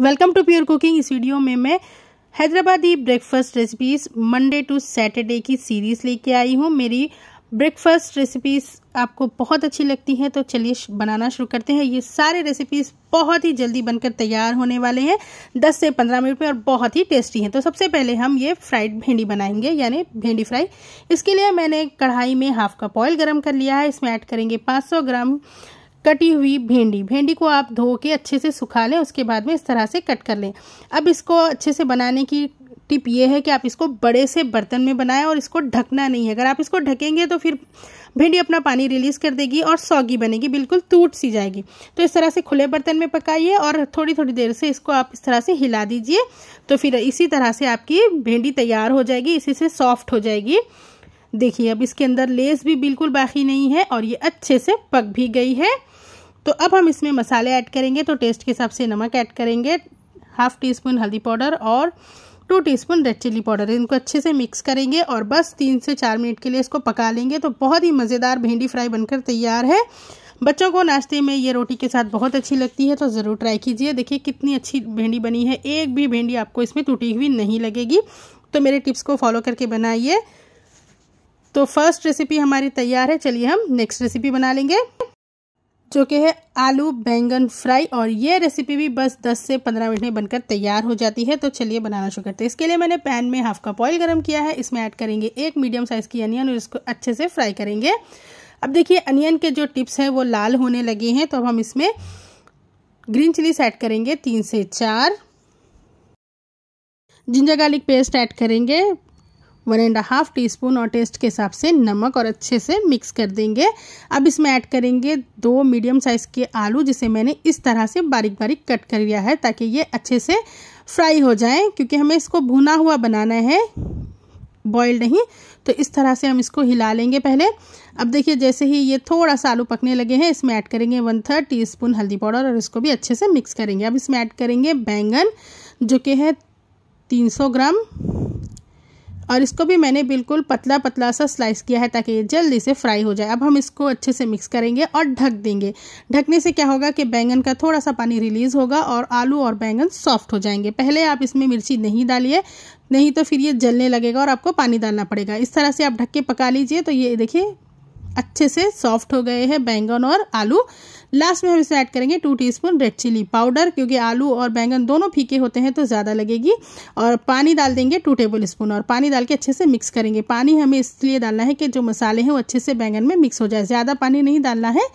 welcome to Pure Cooking इस video में मैं Hyderabadi breakfast recipes Monday to Saturday की सीरीज़ लेके आई हूँ मेरी ब्रेकफास्ट रेसिपीज़ आपको बहुत अच्छी लगती हैं तो चलिए बनाना शुरू करते हैं ये सारे रेसिपीज़ बहुत ही जल्दी बनकर तैयार होने वाले हैं 10 से 15 मिनट में और बहुत ही टेस्टी हैं तो सबसे पहले हम ये फ्राइड भिंडी बनाएंगे यानी भिंडी फ्राई इसके लिए मैंने कढ़ाई में हाफ कप ऑयल गर्म कर लिया है इसमें ऐड करेंगे पाँच ग्राम कटी हुई भेंडी भेंडी को आप धो के अच्छे से सुखा लें उसके बाद में इस तरह से कट कर लें अब इसको अच्छे से बनाने की टिप ये है कि आप इसको बड़े से बर्तन में बनाएं और इसको ढकना नहीं है अगर आप इसको ढकेंगे तो फिर भिंडी अपना पानी रिलीज़ कर देगी और सौगी बनेगी बिल्कुल टूट सी जाएगी तो इस तरह से खुले बर्तन में पकाइए और थोड़ी थोड़ी देर से इसको आप इस तरह से हिला दीजिए तो फिर इसी तरह से आपकी भिंडी तैयार हो जाएगी इसी से सॉफ्ट हो जाएगी देखिए अब इसके अंदर लेस भी बिल्कुल बाकी नहीं है और ये अच्छे से पक भी गई है तो अब हम इसमें मसाले ऐड करेंगे तो टेस्ट के हिसाब से नमक ऐड करेंगे हाफ़ टी स्पून हल्दी पाउडर और two teaspoon red chilli powder इनको अच्छे से मिक्स करेंगे और बस तीन से चार मिनट के लिए इसको पका लेंगे तो बहुत ही मज़ेदार भिंडी फ्राई बनकर तैयार है बच्चों को नाश्ते में ये रोटी के साथ बहुत अच्छी लगती है तो ज़रूर ट्राई कीजिए देखिए कितनी अच्छी भिंडी बनी है एक भी भिंडी आपको इसमें टूटी हुई नहीं लगेगी तो मेरे टिप्स को फॉलो करके बनाइए तो फर्स्ट रेसिपी हमारी तैयार है चलिए हम नेक्स्ट रेसिपी बना लेंगे जो कि है आलू बैंगन फ्राई और ये रेसिपी भी बस 10 से 15 मिनट में बनकर तैयार हो जाती है तो चलिए बनाना शुरू करते हैं इसके लिए मैंने पैन में हाफ कप ऑयल गर्म किया है इसमें ऐड करेंगे एक मीडियम साइज़ की अनियन और इसको अच्छे से फ्राई करेंगे अब देखिए अनियन के जो टिप्स हैं वो लाल होने लगे हैं तो अब हम इसमें ग्रीन चिलीस ऐड करेंगे तीन से चार जिंजर गार्लिक पेस्ट ऐड करेंगे one and half teaspoon और टेस्ट के हिसाब से नमक और अच्छे से मिक्स कर देंगे अब इसमें ऐड करेंगे दो मीडियम साइज़ के आलू जिसे मैंने इस तरह से बारीक बारीक कट कर लिया है ताकि ये अच्छे से फ्राई हो जाए क्योंकि हमें इसको भुना हुआ बनाना है बॉयल्ड नहीं तो इस तरह से हम इसको हिला लेंगे पहले अब देखिए जैसे ही ये थोड़ा सा आलू पकने लगे हैं इसमें ऐड करेंगे वन थर्ड टी स्पून हल्दी पाउडर और इसको भी अच्छे से मिक्स करेंगे अब इसमें ऐड करेंगे बैंगन जो कि है 300 ग्राम और इसको भी मैंने बिल्कुल पतला पतला सा स्लाइस किया है ताकि ये जल्दी से फ्राई हो जाए अब हम इसको अच्छे से मिक्स करेंगे और ढक देंगे ढकने से क्या होगा कि बैंगन का थोड़ा सा पानी रिलीज़ होगा और आलू और बैंगन सॉफ्ट हो जाएंगे पहले आप इसमें मिर्ची नहीं डालिए नहीं तो फिर ये जलने लगेगा और आपको पानी डालना पड़ेगा इस तरह से आप ढक के पका लीजिए तो ये देखिए अच्छे से सॉफ्ट हो गए हैं बैंगन और आलू लास्ट में हम इसे ऐड करेंगे two teaspoon red chilli powder क्योंकि आलू और बैंगन दोनों फीके होते हैं तो ज़्यादा लगेगी और पानी डाल देंगे टू टेबल स्पून और पानी डाल के अच्छे से मिक्स करेंगे पानी हमें इसलिए डालना है कि जो मसाले हैं वो अच्छे से बैंगन में मिक्स हो जाए ज़्यादा पानी नहीं डालना है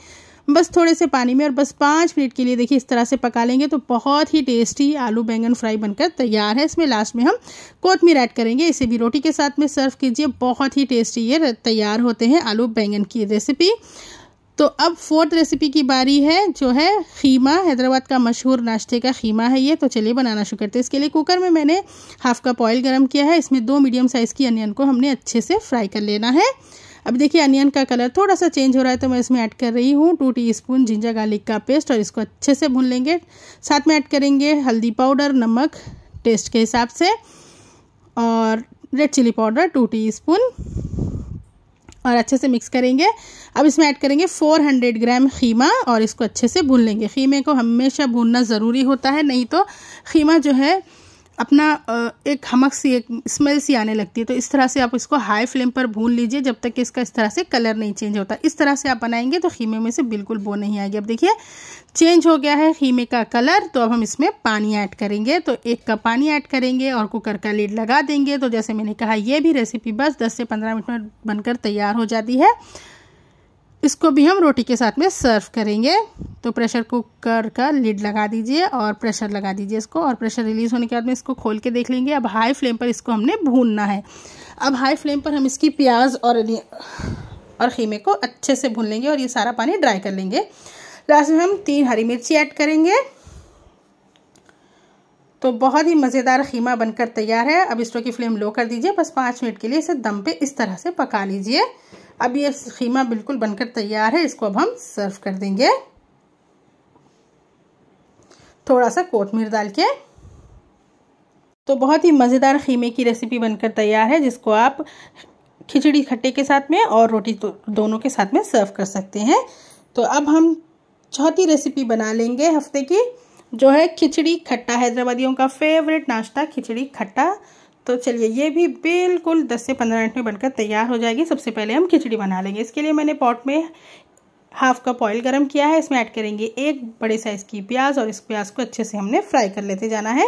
बस थोड़े से पानी में और बस पाँच मिनट के लिए देखिए इस तरह से पका लेंगे तो बहुत ही टेस्टी आलू बैंगन फ्राई बनकर तैयार है इसमें लास्ट में हम कोतमीर ऐड करेंगे इसे भी रोटी के साथ में सर्व कीजिए बहुत ही टेस्टी ये तैयार होते हैं आलू बैंगन की रेसिपी तो अब फोर्थ रेसिपी की बारी है जो है खीमा हैदराबाद का मशहूर नाश्ते का खीमा है ये तो चलिए बनाना शुरू करते हैं इसके लिए कुकर में मैंने हाफ कप ऑयल गर्म किया है इसमें दो मीडियम साइज़ की अनियन को हमने अच्छे से फ्राई कर लेना है अब देखिए अनियन का कलर थोड़ा सा चेंज हो रहा है तो मैं इसमें ऐड कर रही हूँ two teaspoon ginger garlic का पेस्ट और इसको अच्छे से भून लेंगे साथ में ऐड करेंगे हल्दी पाउडर नमक टेस्ट के हिसाब से और red chilli powder two teaspoon और अच्छे से मिक्स करेंगे अब इसमें ऐड करेंगे 400 ग्राम खीमा और इसको अच्छे से भून लेंगे खीमे को हमेशा भूनना ज़रूरी होता है नहीं तो खीमा जो है अपना एक हमक सी एक स्मेल सी आने लगती है तो इस तरह से आप इसको हाई फ्लेम पर भून लीजिए जब तक कि इसका इस तरह से कलर नहीं चेंज होता इस तरह से आप बनाएंगे तो खीमे में से बिल्कुल बो नहीं आएगी अब देखिए चेंज हो गया है खीमे का कलर तो अब हम इसमें पानी ऐड करेंगे तो एक कप पानी ऐड करेंगे और कुकर का लीड लगा देंगे तो जैसे मैंने कहा ये भी रेसिपी बस दस से पंद्रह मिनट में बनकर तैयार हो जाती है इसको भी हम रोटी के साथ में सर्व करेंगे तो प्रेशर कुकर का लिड लगा दीजिए और प्रेशर लगा दीजिए इसको और प्रेशर रिलीज़ होने के बाद में इसको खोल के देख लेंगे अब हाई फ्लेम पर इसको हमने भूनना है अब हाई फ्लेम पर हम इसकी प्याज और और खीमे को अच्छे से भून लेंगे और ये सारा पानी ड्राई कर लेंगे लास्ट में हम तीन हरी मिर्ची ऐड करेंगे तो बहुत ही मज़ेदार खीमा बनकर तैयार है अब इसको की फ्लेम लो कर दीजिए बस पाँच मिनट के लिए इसे दम पे इस तरह से पका लीजिए अब ये खीमा बिल्कुल बनकर तैयार है इसको अब हम सर्व कर देंगे थोड़ा सा कोतमीर डाल के तो बहुत ही मज़ेदार खीमे की रेसिपी बनकर तैयार है जिसको आप खिचड़ी खट्टे के साथ में और रोटी तो, दोनों के साथ में सर्व कर सकते हैं तो अब हम चौथी रेसिपी बना लेंगे हफ्ते की जो है खिचड़ी खट्टा हैदराबादियों का फेवरेट नाश्ता खिचड़ी खट्टा तो चलिए ये भी बिल्कुल 10 से 15 मिनट में बनकर तैयार हो जाएगी सबसे पहले हम खिचड़ी बना लेंगे इसके लिए मैंने पॉट में हाफ कप ऑयल गरम किया है इसमें ऐड करेंगे एक बड़े साइज़ की प्याज और इस प्याज को अच्छे से हमने फ्राई कर लेते जाना है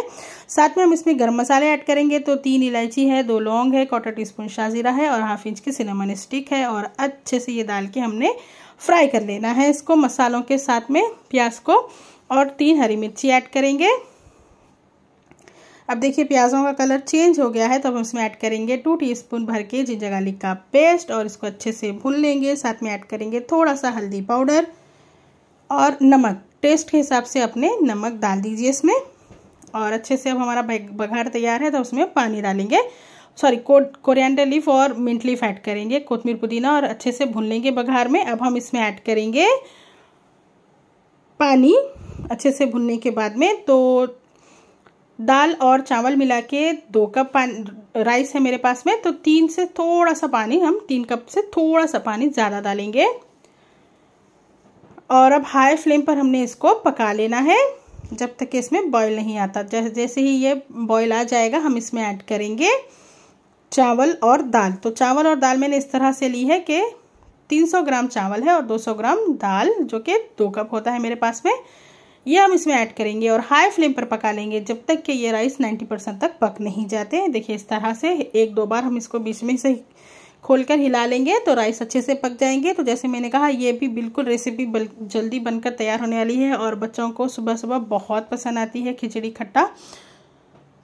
साथ में हम इसमें गरम मसाले ऐड करेंगे तो तीन इलायची है दो लौंग है क्वार्टर टी स्पून शाजीरा है और हाफ इंच की सिनेमन स्टिक है और अच्छे से ये डाल के हमने फ्राई कर लेना है इसको मसालों के साथ में प्याज को और तीन हरी मिर्ची ऐड करेंगे अब देखिए प्याज़ों का कलर चेंज हो गया है तो हम इसमें ऐड करेंगे टू टीस्पून भर के जिंजर गार्लिक का पेस्ट और इसको अच्छे से भून लेंगे साथ में ऐड करेंगे थोड़ा सा हल्दी पाउडर और नमक टेस्ट के हिसाब से अपने नमक डाल दीजिए इसमें और अच्छे से अब हमारा बघार तैयार है तो उसमें पानी डालेंगे सॉरी कोरियंडर लीफ और मिंट लीफ ऐड करेंगे कोथमीर पुदीना और अच्छे से भून लेंगे बघार में अब हम इसमें ऐड करेंगे पानी अच्छे से भुनने के बाद में तो दाल और चावल मिला के दो कप पानी राइस है मेरे पास में तो तीन से थोड़ा सा पानी हम तीन कप से थोड़ा सा पानी ज़्यादा डालेंगे और अब हाई फ्लेम पर हमने इसको पका लेना है जब तक इसमें बॉईल नहीं आता जैसे ही ये बॉयल आ जाएगा हम इसमें ऐड करेंगे चावल और दाल तो चावल और दाल मैंने इस तरह से ली है कि 300 ग्राम चावल है और 200 ग्राम दाल जो कि दो कप होता है मेरे पास में ये हम इसमें ऐड करेंगे और हाई फ्लेम पर पका लेंगे जब तक कि ये राइस 90 परसेंट तक पक नहीं जाते देखिए इस तरह से एक दो बार हम इसको बीच में से खोलकर हिला लेंगे तो राइस अच्छे से पक जाएंगे तो जैसे मैंने कहा ये भी बिल्कुल रेसिपी बल, जल्दी बनकर तैयार होने वाली है और बच्चों को सुबह सुबह बहुत पसंद आती है खिचड़ी खट्टा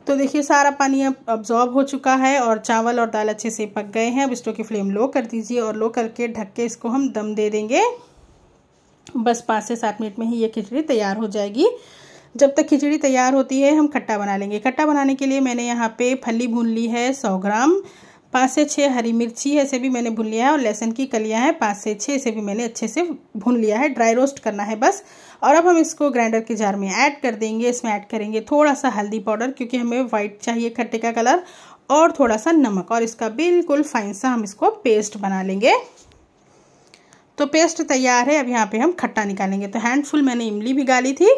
तो देखिए सारा पानी अब अब्जॉर्ब हो चुका है और चावल और दाल अच्छे से पक गए हैं अब स्टोव की फ्लेम लो कर दीजिए और लो करके ढक के इसको हम दम दे देंगे बस पाँच से सात मिनट में ही ये खिचड़ी तैयार हो जाएगी जब तक खिचड़ी तैयार होती है हम खट्टा बना लेंगे खट्टा बनाने के लिए मैंने यहाँ पे फली भून ली है सौ ग्राम पाँच से छः हरी मिर्ची है इसे भी मैंने भून लिया है और लहसुन की कलियाँ हैं पाँच से छः इसे भी मैंने अच्छे से भून लिया है ड्राई रोस्ट करना है बस और अब हम इसको ग्राइंडर के जार में ऐड कर देंगे इसमें ऐड करेंगे थोड़ा सा हल्दी पाउडर क्योंकि हमें व्हाइट चाहिए खट्टे का कलर और थोड़ा सा नमक और इसका बिल्कुल फाइन सा हम इसको पेस्ट बना लेंगे तो पेस्ट तैयार है अब यहाँ पे हम खट्टा निकालेंगे तो हैंडफुल मैंने इमली भी गाली थी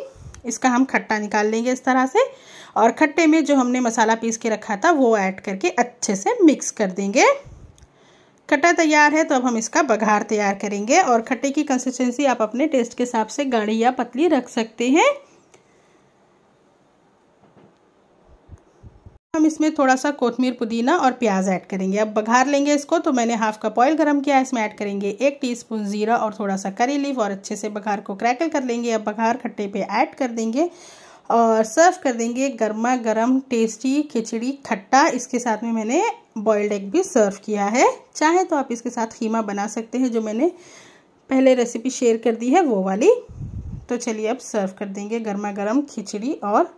इसका हम खट्टा निकाल लेंगे इस तरह से और खट्टे में जो हमने मसाला पीस के रखा था वो ऐड करके अच्छे से मिक्स कर देंगे खट्टा तैयार है तो अब हम इसका बघार तैयार करेंगे और खट्टे की कंसिस्टेंसी आप अपने टेस्ट के हिसाब से गाढ़ी या पतली रख सकते हैं हम इसमें थोड़ा सा कोथमीर पुदीना और प्याज ऐड करेंगे अब बघार लेंगे इसको तो मैंने हाफ कप ऑयल गर्म किया है इसमें ऐड करेंगे एक टीस्पून जीरा और थोड़ा सा करी लीफ और अच्छे से बघार को क्रैकल कर लेंगे अब बघार खट्टे पे ऐड कर देंगे और सर्व कर देंगे गर्मा गर्म टेस्टी खिचड़ी खट्टा इसके साथ में मैंने बॉयल्ड एग भी सर्व किया है चाहे तो आप इसके साथ खीमा बना सकते हैं जो मैंने पहले रेसिपी शेयर कर दी है वो वाली तो चलिए अब सर्व कर देंगे गर्मा गर्म खिचड़ी और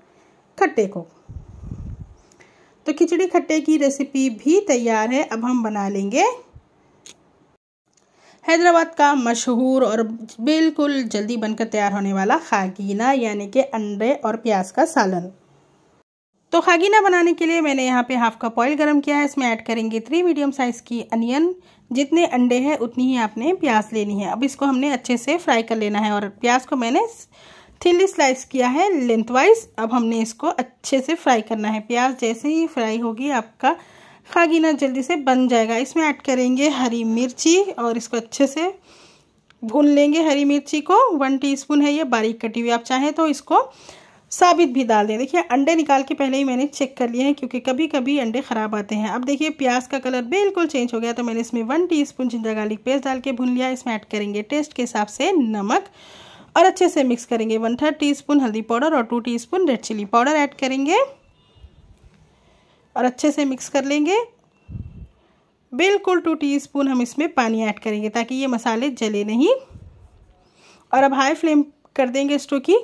खट्टे को तो खिचड़ी खट्टे की रेसिपी भी तैयार है अब हम बना लेंगे हैदराबाद का मशहूर और बिल्कुल जल्दी बनकर तैयार होने वाला खागीना यानी कि अंडे और प्याज का सालन तो खागीना बनाने के लिए मैंने यहाँ पे हाफ कप ऑयल गरम किया है इसमें ऐड करेंगे थ्री मीडियम साइज़ की अनियन जितने अंडे हैं उतनी ही आपने प्याज लेनी है अब इसको हमने अच्छे से फ्राई कर लेना है और प्याज को मैंने थिनली स्लाइस किया है लेंथ वाइज अब हमने इसको अच्छे से फ्राई करना है प्याज जैसे ही फ्राई होगी आपका खागीना जल्दी से बन जाएगा इसमें ऐड करेंगे हरी मिर्ची और इसको अच्छे से भून लेंगे हरी मिर्ची को वन टीस्पून है ये बारीक कटी हुई आप चाहें तो इसको साबित भी डाल दें देखिए अंडे निकाल के पहले ही मैंने चेक कर लिए हैं क्योंकि कभी कभी अंडे ख़राब आते हैं अब देखिए प्याज का कलर बिल्कुल चेंज हो गया तो मैंने इसमें one teaspoon ginger garlic paste डाल के भून लिया इसमें ऐड करेंगे टेस्ट के हिसाब से नमक और अच्छे से मिक्स करेंगे वन थर्ड टी स्पून हल्दी पाउडर और two teaspoon red chilli powder add करेंगे और अच्छे से मिक्स कर लेंगे बिल्कुल टू टीस्पून हम इसमें पानी ऐड करेंगे ताकि ये मसाले जले नहीं और अब हाई फ्लेम कर देंगे स्टो की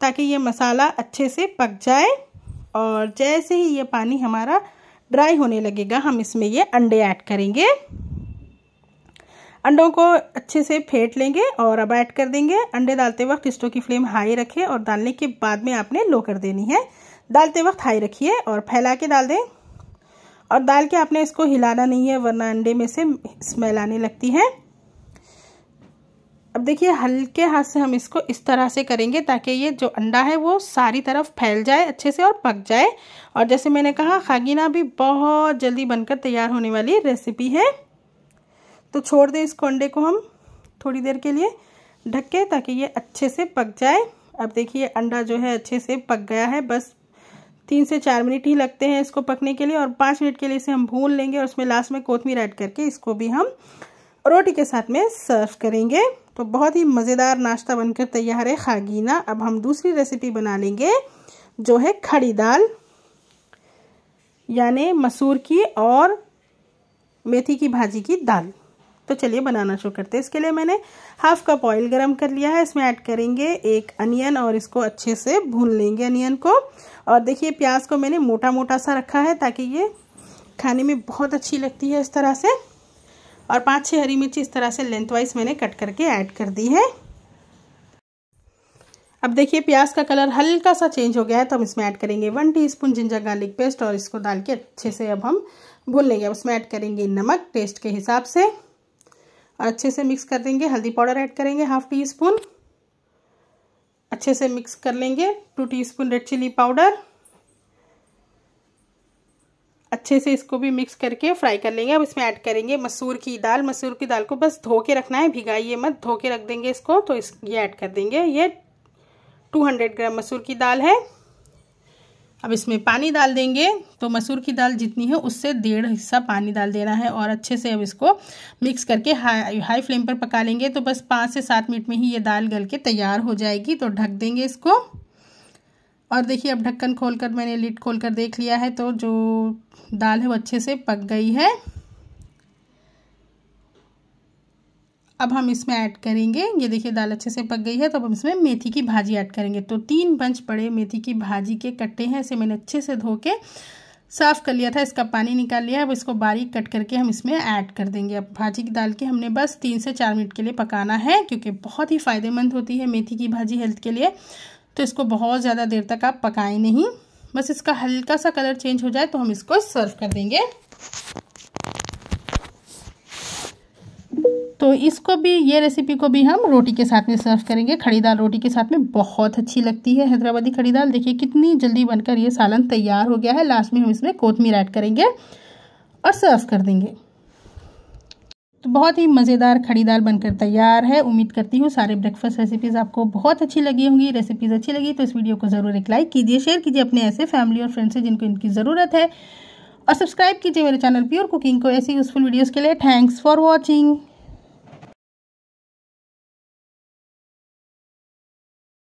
ताकि ये मसाला अच्छे से पक जाए और जैसे ही ये पानी हमारा ड्राई होने लगेगा हम इसमें ये अंडे ऐड करेंगे अंडों को अच्छे से फेंट लेंगे और अब ऐड कर देंगे अंडे डालते वक्त स्टोव की फ्लेम हाई रखें और डालने के बाद में आपने लो कर देनी है डालते वक्त हाई रखिए और फैला के डाल दें और डाल के आपने इसको हिलाना नहीं है वरना अंडे में से स्मेल आने लगती है अब देखिए हल्के हाथ से हम इसको इस तरह से करेंगे ताकि ये जो अंडा है वो सारी तरफ फैल जाए अच्छे से और पक जाए और जैसे मैंने कहा खागिना भी बहुत जल्दी बनकर तैयार होने वाली रेसिपी है तो छोड़ दें इसको अंडे को हम थोड़ी देर के लिए ढक के ताकि ये अच्छे से पक जाए अब देखिए अंडा जो है अच्छे से पक गया है बस तीन से चार मिनट ही लगते हैं इसको पकने के लिए और पाँच मिनट के लिए इसे हम भून लेंगे और उसमें लास्ट में कोथमीर ऐड करके इसको भी हम रोटी के साथ में सर्व करेंगे तो बहुत ही मज़ेदार नाश्ता बनकर तैयार है खागीना अब हम दूसरी रेसिपी बना लेंगे जो है खड़ी दाल यानी मसूर की और मेथी की भाजी की दाल तो चलिए बनाना शुरू करते हैं इसके लिए मैंने हाफ कप ऑयल गरम कर लिया है इसमें ऐड करेंगे एक अनियन और इसको अच्छे से भून लेंगे अनियन को और देखिए प्याज को मैंने मोटा मोटा सा रखा है ताकि ये खाने में बहुत अच्छी लगती है इस तरह से और पाँच छः हरी मिर्ची इस तरह से लेंथ वाइज मैंने कट करके ऐड कर दी है अब देखिए प्याज का कलर हल्का सा चेंज हो गया है तो हम इसमें ऐड करेंगे one teaspoon ginger garlic paste और इसको डाल के अच्छे से अब हम भून लेंगे अब इसमें ऐड करेंगे नमक टेस्ट के हिसाब से अच्छे से मिक्स कर देंगे हल्दी पाउडर ऐड करेंगे हाफ टी स्पून अच्छे से मिक्स कर लेंगे two teaspoon red chilli powder अच्छे से इसको भी मिक्स करके फ्राई कर लेंगे अब इसमें ऐड करेंगे मसूर की दाल मसूर की दाल को बस धो के रखना है भिगाइए मत धो के रख देंगे इसको तो इस ये ऐड कर देंगे ये 200 ग्राम मसूर की दाल है अब इसमें पानी डाल देंगे तो मसूर की दाल जितनी है उससे डेढ़ हिस्सा पानी डाल देना है और अच्छे से अब इसको मिक्स करके हाई हाई फ्लेम पर पका लेंगे तो बस पाँच से सात मिनट में ही ये दाल गल के तैयार हो जाएगी तो ढक देंगे इसको और देखिए अब ढक्कन खोलकर मैंने लिड खोलकर देख लिया है तो जो दाल है वो अच्छे से पक गई है अब हम इसमें ऐड करेंगे ये देखिए दाल अच्छे से पक गई है तो अब हम इसमें मेथी की भाजी ऐड करेंगे तो तीन बंच बड़े मेथी की भाजी के कट्टे हैं इसे मैंने अच्छे से धो के साफ़ कर लिया था इसका पानी निकाल लिया अब इसको बारीक कट करके हम इसमें ऐड कर देंगे अब भाजी की दाल के हमने बस तीन से चार मिनट के लिए पकाना है क्योंकि बहुत ही फ़ायदेमंद होती है मेथी की भाजी हेल्थ के लिए तो इसको बहुत ज़्यादा देर तक आप पकाएं नहीं बस इसका हल्का सा कलर चेंज हो जाए तो हम इसको सर्व कर देंगे तो इसको भी ये रेसिपी को भी हम रोटी के साथ में सर्व करेंगे खड़ी दाल रोटी के साथ में बहुत अच्छी लगती है हैदराबादी खड़ी दाल देखिए कितनी जल्दी बनकर ये सालन तैयार हो गया है लास्ट में हम इसमें कोतमीर ऐड करेंगे और सर्व कर देंगे तो बहुत ही मज़ेदार खड़ी दाल बनकर तैयार है उम्मीद करती हूँ सारे ब्रेकफास्ट रेसिपीज़ आपको बहुत अच्छी लगी होंगी रेसिपीज़ अच्छी लगी तो इस वीडियो को ज़रूर एक लाइक कीजिए शेयर कीजिए अपने ऐसे फैमिली और फ्रेंड्स से जिनको इनकी ज़रूरत है और सब्सक्राइब कीजिए मेरे चैनल प्योर कुकिंग को ऐसी यूज़फुल वीडियोज़ के लिए थैंक्स फॉर वॉचिंग